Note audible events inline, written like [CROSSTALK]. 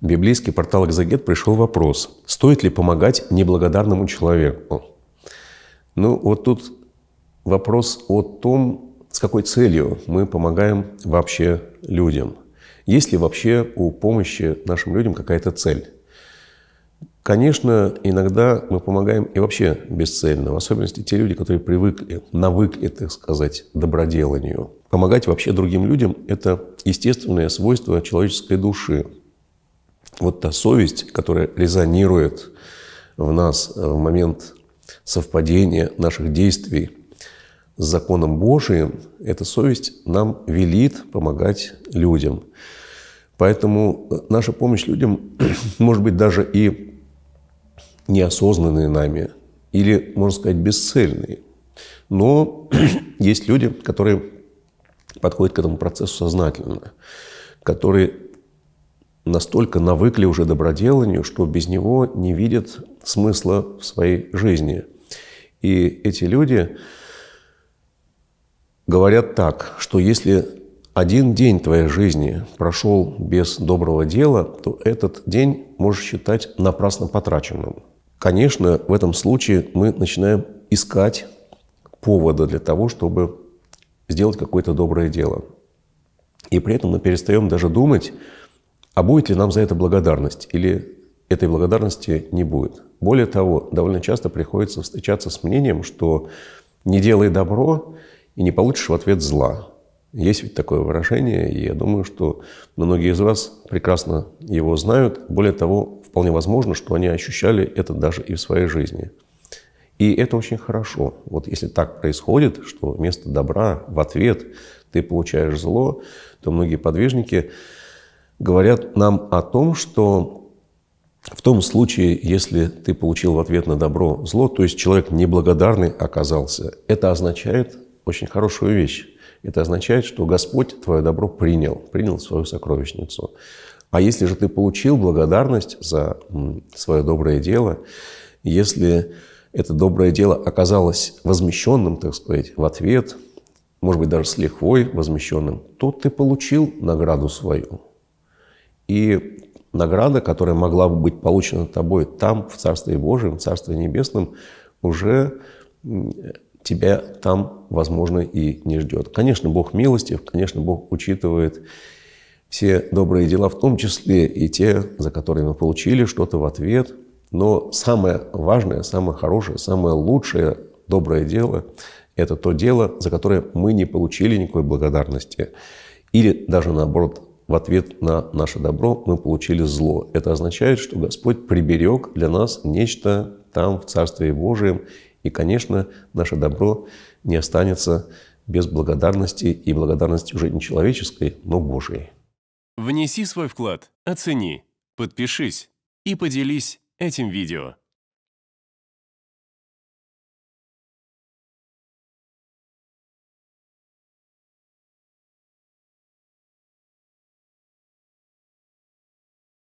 библейский портал «Экзагет» пришел вопрос, стоит ли помогать неблагодарному человеку. Ну, вот тут вопрос о том, с какой целью мы помогаем вообще людям. Есть ли вообще у помощи нашим людям какая-то цель? Конечно, иногда мы помогаем и вообще бесцельно, в особенности те люди, которые привыкли, навыкли, так сказать, доброделанию. Помогать вообще другим людям – это естественное свойство человеческой души – вот та совесть, которая резонирует в нас э, в момент совпадения наших действий с законом Божиим, эта совесть нам велит помогать людям. Поэтому э, наша помощь людям [CLEARS THROAT] может быть даже и неосознанные нами, или, можно сказать, бесцельные. Но [CLEARS THROAT] есть люди, которые подходят к этому процессу сознательно, которые настолько навыкли уже доброделанию, что без него не видят смысла в своей жизни. И эти люди говорят так, что если один день твоей жизни прошел без доброго дела, то этот день можешь считать напрасно потраченным. Конечно, в этом случае мы начинаем искать повода для того, чтобы сделать какое-то доброе дело. И при этом мы перестаем даже думать а будет ли нам за это благодарность или этой благодарности не будет? Более того, довольно часто приходится встречаться с мнением, что не делай добро и не получишь в ответ зла. Есть ведь такое выражение, и я думаю, что многие из вас прекрасно его знают. Более того, вполне возможно, что они ощущали это даже и в своей жизни. И это очень хорошо. Вот если так происходит, что вместо добра в ответ ты получаешь зло, то многие подвижники говорят нам о том, что в том случае, если ты получил в ответ на добро зло, то есть человек неблагодарный оказался, это означает очень хорошую вещь. Это означает, что Господь твое добро принял, принял свою сокровищницу. А если же ты получил благодарность за свое доброе дело, если это доброе дело оказалось возмещенным, так сказать, в ответ, может быть, даже с лихвой возмещенным, то ты получил награду свою. И награда, которая могла бы быть получена тобой там, в Царстве Божьем, в Царстве Небесном, уже тебя там, возможно, и не ждет. Конечно, Бог милостив, конечно, Бог учитывает все добрые дела, в том числе и те, за которые мы получили что-то в ответ. Но самое важное, самое хорошее, самое лучшее доброе дело – это то дело, за которое мы не получили никакой благодарности. Или даже наоборот, в ответ на наше добро мы получили зло. Это означает, что Господь приберег для нас нечто там, в Царстве Божием, и, конечно, наше добро не останется без благодарности, и благодарности уже не человеческой, но Божией. Внеси свой вклад, оцени, подпишись и поделись этим видео.